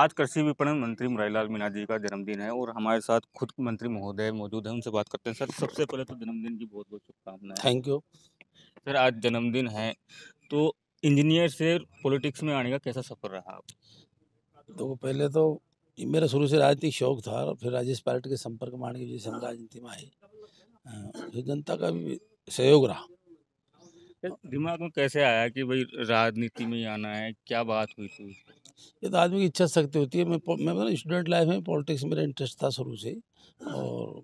आज कृषि विपणन मंत्री मुरारीलाल मीणा जी का जन्मदिन है और हमारे साथ खुद मंत्री महोदय मौजूद है उनसे बात करते हैं सर सबसे पहले तो जन्मदिन की बहुत बहुत शुभकामनाएं थैंक यू सर आज जन्मदिन है तो इंजीनियर से पॉलिटिक्स में आने का कैसा सफ़र रहा तो पहले तो मेरा शुरू से राजनीतिक शौक था और फिर राजेश पार्टी के संपर्क में आने की वजह से राजनीति में आई फिर जनता का भी सहयोग रहा दिमाग में कैसे आया कि भाई राजनीति में आना है क्या बात हुई थी ये तो आदमी की इच्छा शक्ति होती है मैं मैं स्टूडेंट मतलब लाइफ में पॉलिटिक्स में मेरा इंटरेस्ट था शुरू से और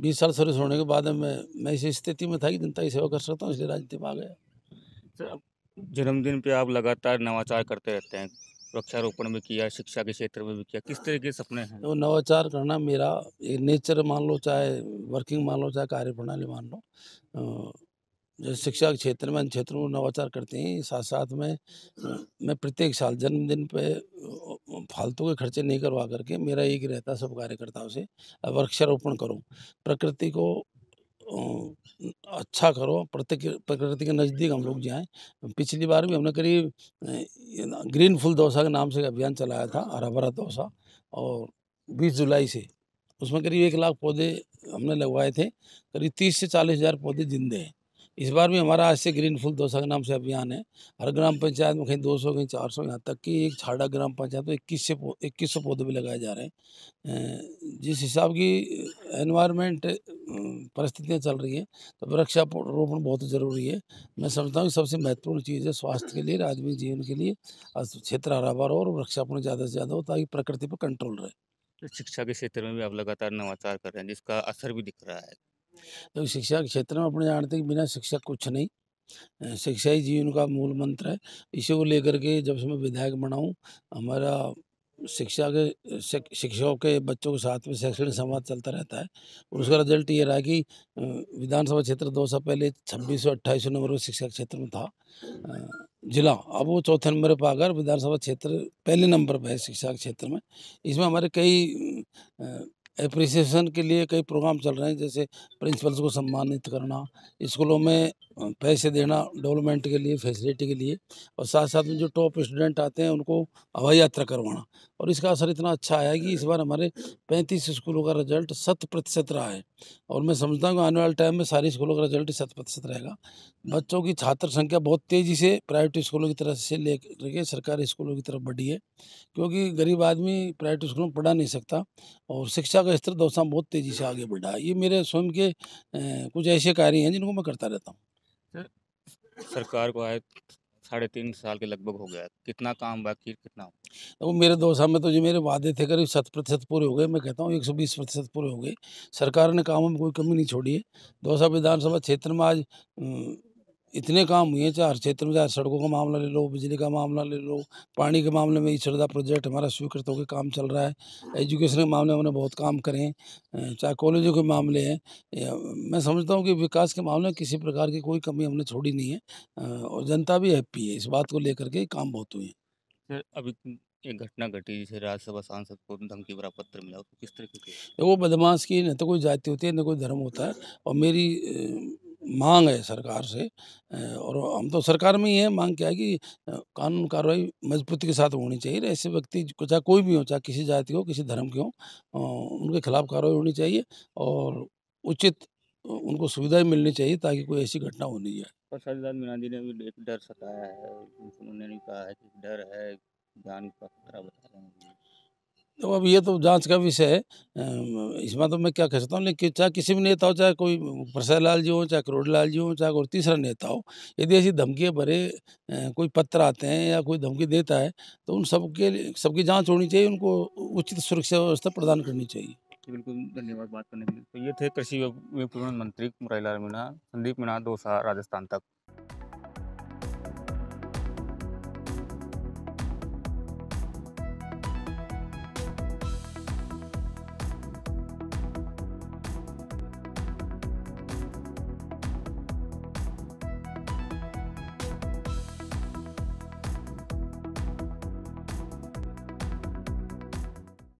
बीस साल सर्विस होने के बाद मैं मैं इस स्थिति में था कि जनता की सेवा कर सकता हूँ इसलिए राजनीति में आ गया जन्मदिन पे आप लगातार नवाचार करते रहते हैं वृक्षारोपण भी किया शिक्षा के क्षेत्र में भी किया किस तरह के सपने हैं तो नवाचार करना मेरा नेचर मान लो चाहे वर्किंग मान लो चाहे कार्य प्रणाली मान लो जो शिक्षा के क्षेत्र में क्षेत्रों में नवाचार करते हैं साथ साथ में मैं प्रत्येक साल जन्मदिन पे फालतू के खर्चे नहीं करवा करके मेरा एक रहता सब कार्यकर्ताओं से वृक्षारोपण करो प्रकृति को अच्छा करो प्रकृति के नज़दीक हम लोग जाएँ पिछली बार भी हमने करीब ग्रीन फुल दोसा के नाम से अभियान चलाया था हरा भरा दोसा और 20 जुलाई से उसमें करीब एक लाख पौधे हमने लगवाए थे करीब तीस से चालीस हज़ार पौधे जिंदे हैं इस बार भी हमारा आज से ग्रीन दोसा दो नाम से अभियान है हर ग्राम पंचायत में कहीं 200 कहीं चार सौ यहाँ तक की एक छाड़ा ग्राम पंचायत में इक्कीस से इक्कीस सौ पौधे भी लगाए जा रहे हैं जिस हिसाब की एनवायरनमेंट परिस्थितियाँ चल रही हैं तो वृक्षारोपण बहुत ज़रूरी है मैं समझता हूँ सबसे महत्वपूर्ण चीज़ है स्वास्थ्य के लिए आदमी जीवन के लिए क्षेत्र हराभर हो और वृक्षारोपण ज़्यादा से ज़्यादा हो ताकि प्रकृति पर कंट्रोल रहे तो शिक्षा के क्षेत्र में भी आप लगातार नवाचार कर रहे हैं जिसका असर भी दिख रहा है तो शिक्षा के क्षेत्र में अपने जानते हैं कि बिना शिक्षा कुछ नहीं शिक्षा ही जीवन का मूल मंत्र है इसी को लेकर के जब से मैं विधायक बनाऊँ हमारा शिक्षा के शिक्षकों के बच्चों के साथ में शैक्षणिक संवाद चलता रहता है और उसका रिजल्ट ये रहा कि विधानसभा क्षेत्र दो साल पहले छब्बीस सौ अट्ठाईस नंबर पर शिक्षा क्षेत्र में था जिला अब वो चौथे नंबर पर आकर विधानसभा क्षेत्र पहले नंबर पर है शिक्षा के क्षेत्र में इसमें हमारे कई एप्रिसिएशन के लिए कई प्रोग्राम चल रहे हैं जैसे प्रिंसिपल्स को सम्मानित करना स्कूलों में पैसे देना डेवलपमेंट के लिए फैसिलिटी के लिए और साथ साथ में जो टॉप स्टूडेंट आते हैं उनको हवाई यात्रा करवाना और इसका असर इतना अच्छा आया कि इस बार हमारे पैंतीस स्कूलों का रिजल्ट शत प्रतिशत रहा है और मैं समझता हूँ कि आने वाले टाइम में सारे स्कूलों का रिजल्ट शत प्रतिशत रहेगा बच्चों की छात्र संख्या बहुत तेज़ी से प्राइवेट स्कूलों की तरफ से ले करके सरकारी स्कूलों की तरफ बढ़ी है क्योंकि गरीब आदमी प्राइवेट स्कूलों में पढ़ा नहीं सकता और शिक्षा का स्तर दोस्तों बहुत तेज़ी से आगे बढ़ा है ये मेरे स्वयं के कुछ ऐसे कार्य हैं जिनको मैं करता रहता हूँ सरकार को आए साढ़े तीन साल के लगभग हो गया कितना काम बाकी कितना वो तो मेरे दो साल में तो जो मेरे वादे थे करीब शत प्रतिशत पूरे हो गए मैं कहता हूँ एक सौ बीस प्रतिशत पूरे हो गए सरकार ने कामों में कोई कमी नहीं छोड़ी है दौसा विधानसभा क्षेत्र में आज इतने काम हुए चाहे हर क्षेत्र में चाहे सड़कों का मामला ले लो बिजली का मामला ले लो पानी के मामले में ईश्वरदा प्रोजेक्ट हमारा स्वीकृत होकर काम चल रहा है एजुकेशन के मामले में हमने बहुत काम करे हैं चाहे कॉलेजों के मामले हैं मैं समझता हूँ कि विकास के मामले में किसी प्रकार की कोई कमी हमने छोड़ी नहीं है और जनता भी हैप्पी है इस बात को लेकर के काम बहुत हुए हैं अभी एक घटना घटी जिसे राज्यसभा सांसद को धमकी भरा पत्र मिला किस तरीके वो बदमाश की न तो कोई जाति होती है न कोई धर्म होता है और मेरी मांग है सरकार से और हम तो सरकार में ही है मांग क्या है कि कानून कार्रवाई मजबूती के साथ होनी चाहिए ऐसे व्यक्ति चाहे कोई भी हो चाहे किसी जाति हो किसी धर्म के हो उनके खिलाफ कार्रवाई होनी चाहिए और उचित उनको सुविधाएं मिलनी चाहिए ताकि कोई ऐसी घटना होनी जाए पर सरदार मीनाजी ने भी एक डर सताया है उन्होंने भी कहा है कि डर है जान का खतरा बता रहे हैं तो अब ये तो जांच का विषय है इसमें तो मैं क्या कह सकता हूँ लेकिन चाहे किसी भी नेता हो चाहे कोई प्रसाद लाल जी हो चाहे करोड़ लाल जी हो चाहे कोई तीसरा नेता हो यदि ऐसी धमकी भरे कोई पत्र आते हैं या कोई धमकी देता है तो उन सबके सबकी जाँच होनी चाहिए उनको उचित सुरक्षा व्यवस्था प्रदान करनी चाहिए बिल्कुल धन्यवाद बात करने के लिए तो ये थे कृषि विपणन मंत्री लाल मीणा संदीप मीणा दोसा राजस्थान तक